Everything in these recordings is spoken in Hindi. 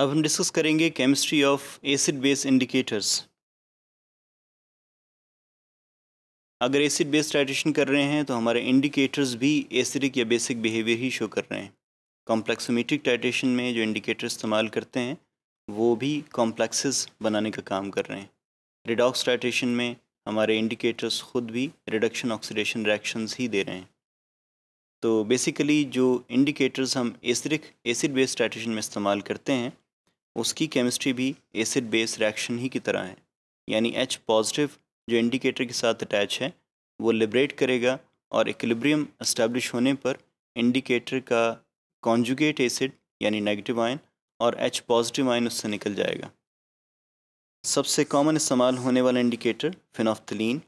अब हम डिस्कस करेंगे chemistry of acid base indicators अगर एसिड बेस ट्राइटेशन कर रहे हैं तो हमारे इंडिकेटर्स भी एसिडिक या बेसिक बिहेवियर ही शो कर रहे हैं कॉम्प्लेक्सोमेट्रिक टाइटेशन में जो इंडिकेटर इस्तेमाल करते हैं वो भी कॉम्प्लेक्सेस बनाने का काम कर रहे हैं रिडॉक्स टाइटेशन में हमारे इंडिकेटर्स खुद भी रिडक्शन ऑक्सीडेशन रिएक्शंस ही दे रहे हैं तो बेसिकली जो इंडिकेटर्स हम एसिडिक एसिड बेस टाइटेशन में इस्तेमाल करते हैं उसकी केमिस्ट्री भी एसिड बेस रिएक्शन ही की तरह है यानी एच पॉजिटिव जो इंडिकेटर के साथ अटैच है वो लिबरेट करेगा और इक्लिब्रियम इस्टेब्लिश होने पर इंडिकेटर का कॉन्जुगेट एसिड यानी नेगेटिव आयन और एच पॉजिटिव आयन उससे निकल जाएगा सबसे कॉमन इस्तेमाल होने वाला इंडिकेटर फिनॉफ्थलीन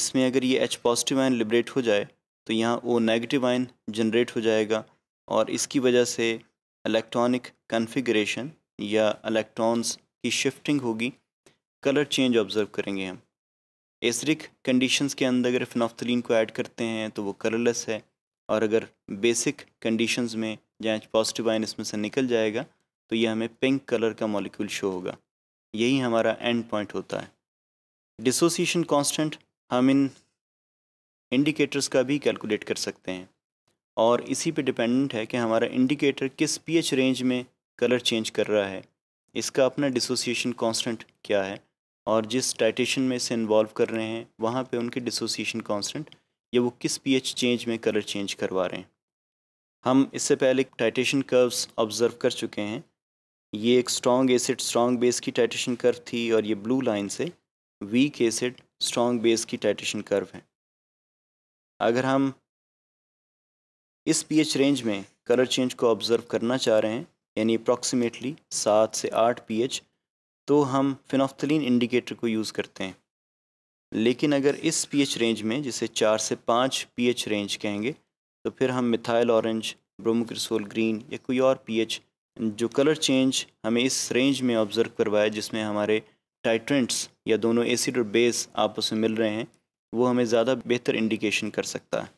इसमें अगर ये एच पॉजिटिव आयन लिबरेट हो जाए तो यहाँ ओ नेगेटिव आयन जनरेट हो जाएगा और इसकी वजह से इलेक्ट्रॉनिक कन्फिग्रेशन या इलेक्ट्रॉन्स की शिफ्टिंग होगी कलर चेंज ऑब्ज़र्व करेंगे हम एसरिक कंडीशंस के अंदर अगर फिनॉफ्थलीन को ऐड करते हैं तो वो कलरलेस है और अगर बेसिक कंडीशंस में जहाँ पॉजिटिव आइन इसमें से निकल जाएगा तो ये हमें पिंक कलर का मॉलिक्यूल शो होगा यही हमारा एंड पॉइंट होता है डिसोसिएशन कांस्टेंट हम इन इंडिकेटर्स का भी कैलकुलेट कर सकते हैं और इसी पे डिपेंडेंट है कि हमारा इंडिकेटर किस पीएच रेंज में कलर चेंज कर रहा है इसका अपना डिसोसिएशन कांस्टेंट क्या है और जिस टाइटेशन में इसे इन्वॉल्व कर रहे हैं वहाँ पे उनके डिसोसिएशन कांस्टेंट या वो किस पीएच चेंज में कलर चेंज करवा रहे हैं हम इससे पहले टाइटेशन कर्व्स ऑब्जर्व कर चुके हैं ये एक स्ट्रॉन्ग एसिड स्ट्रॉन्ग बेस की टाइटेशन कर्व थी और ये ब्लू लाइन से वीक एसिड स्ट्रॉन्ग बेस की टाइटेशन कर्व है अगर हम इस पीएच रेंज में कलर चेंज को ऑब्ज़र्व करना चाह रहे हैं यानी अप्रॉक्सीमेटली सात से आठ एच तो हम फिनोफ्थलिन इंडिकेटर को यूज़ करते हैं लेकिन अगर इस एच रेंज में जिसे चार से पाँच एच रेंज कहेंगे तो फिर हम मिथाइल ऑरेंज ब्रोमोक्रिसोल ग्रीन या कोई और एच जो कलर चेंज हमें इस रेंज में ऑब्ज़र्व करवाया जिसमें हमारे टाइट्रेंट्स या दोनों एसिड और बेस आपस में मिल रहे हैं वो हमें ज़्यादा बेहतर इंडिकेशन कर सकता है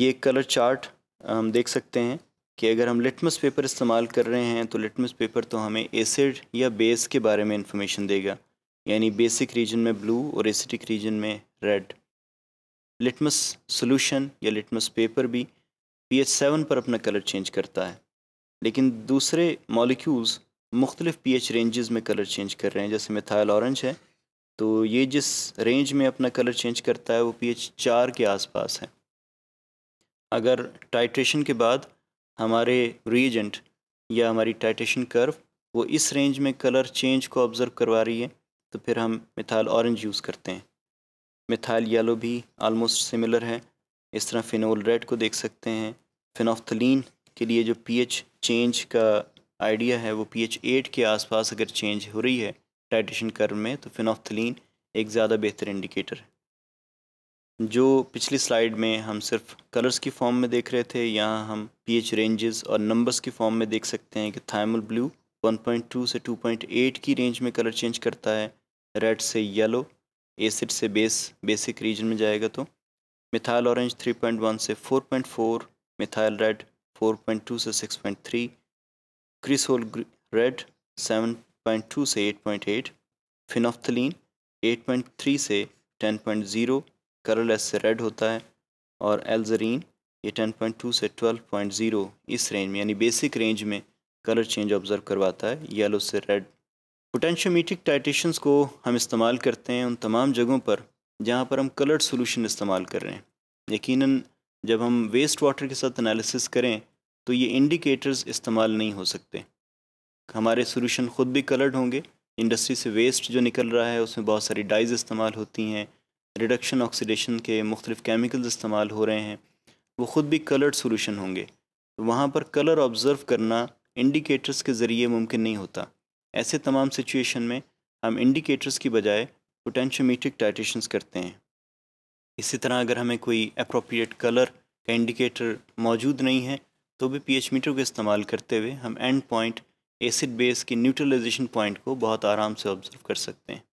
ये कलर चार्ट हम देख सकते हैं कि अगर हम लिटमस पेपर इस्तेमाल कर रहे हैं तो लिटमस पेपर तो हमें एसिड या बेस के बारे में इंफॉर्मेशन देगा यानी बेसिक रीजन में ब्लू और एसिडिक रीजन में रेड लिटमस सॉल्यूशन या लिटमस पेपर भी पी एच सेवन पर अपना कलर चेंज करता है लेकिन दूसरे मॉलिक्यूल्स मुख्तलिफ पी एच रेंजेस में कलर चेंज कर रहे हैं जैसे मिथाइल ऑरेंज है तो ये जिस रेंज में अपना कलर चेंज करता है वो पी एच चार के आसपास है अगर टाइट्रेशन के बाद हमारे रीजेंट या हमारी टाइटेशन कर्व वो इस रेंज में कलर चेंज को ऑब्ज़र्व करवा रही है तो फिर हम मिथाल ऑरेंज यूज़ करते हैं मिथाल येलो भी आलमोस्ट सिमिलर है इस तरह फिनोल रेड को देख सकते हैं फिनोफ्थलिन के लिए जो पीएच चेंज का आइडिया है वो पीएच एट के आसपास अगर चेंज हो रही है टाइटेशन कर्व में तो फिनोफ्थलिन एक ज़्यादा बेहतर इंडिकेटर है जो पिछली स्लाइड में हम सिर्फ कलर्स की फॉर्म में देख रहे थे यहाँ हम पीएच रेंजेस और नंबर्स की फॉर्म में देख सकते हैं कि थायमल ब्लू 1.2 से 2.8 की रेंज में कलर चेंज करता है रेड से येलो एसिड से बेस बेसिक रीजन में जाएगा तो मिथाइल ऑरेंज 3.1 से 4.4 मिथाइल रेड 4.2 से 6.3 क्रिसोल रेड सेवन से एट पॉइंट एट से टेन करल एस से रेड होता है और एल्जरीन ये 10.2 से 12.0 इस रेंज में यानी बेसिक रेंज में कलर चेंज ऑब्जर्व करवाता है येलो से रेड पोटेंशियोमीट्रिक टाइटेशंस को हम इस्तेमाल करते हैं उन तमाम जगहों पर जहाँ पर हम कलर्ड सोल्यूशन इस्तेमाल कर रहे हैं यकीनन जब हम वेस्ट वाटर के साथ एनालिसिस करें तो ये इंडिकेटर्स इस्तेमाल नहीं हो सकते हमारे सोल्यूशन ख़ुद भी कलर्ड होंगे इंडस्ट्री से वेस्ट जो निकल रहा है उसमें बहुत सारी डाइज इस्तेमाल होती हैं रिडक्शन ऑक्सीडेशन के मुख्तलिफ केमिकल्स इस्तेमाल हो रहे हैं वो ख़ुद भी कलर्ड सोल्यूशन होंगे तो वहाँ पर कलर ऑब्ज़र्व करना इंडिकेटर्स के ज़रिए मुमकिन नहीं होता ऐसे तमाम सिचुएशन में हम इंडिकेटर्स की बजाय पोटेंशियोमीट्रिक टाइटेशंस करते हैं इसी तरह अगर हमें कोई अप्रोप्रिएट कलर का इंडिकेटर मौजूद नहीं है तो भी पीएच मीटर का इस्तेमाल करते हुए हम एंड पॉइंट एसिड बेस की न्यूट्रलाइजेशन पॉइंट को बहुत आराम से ऑब्जर्व कर सकते हैं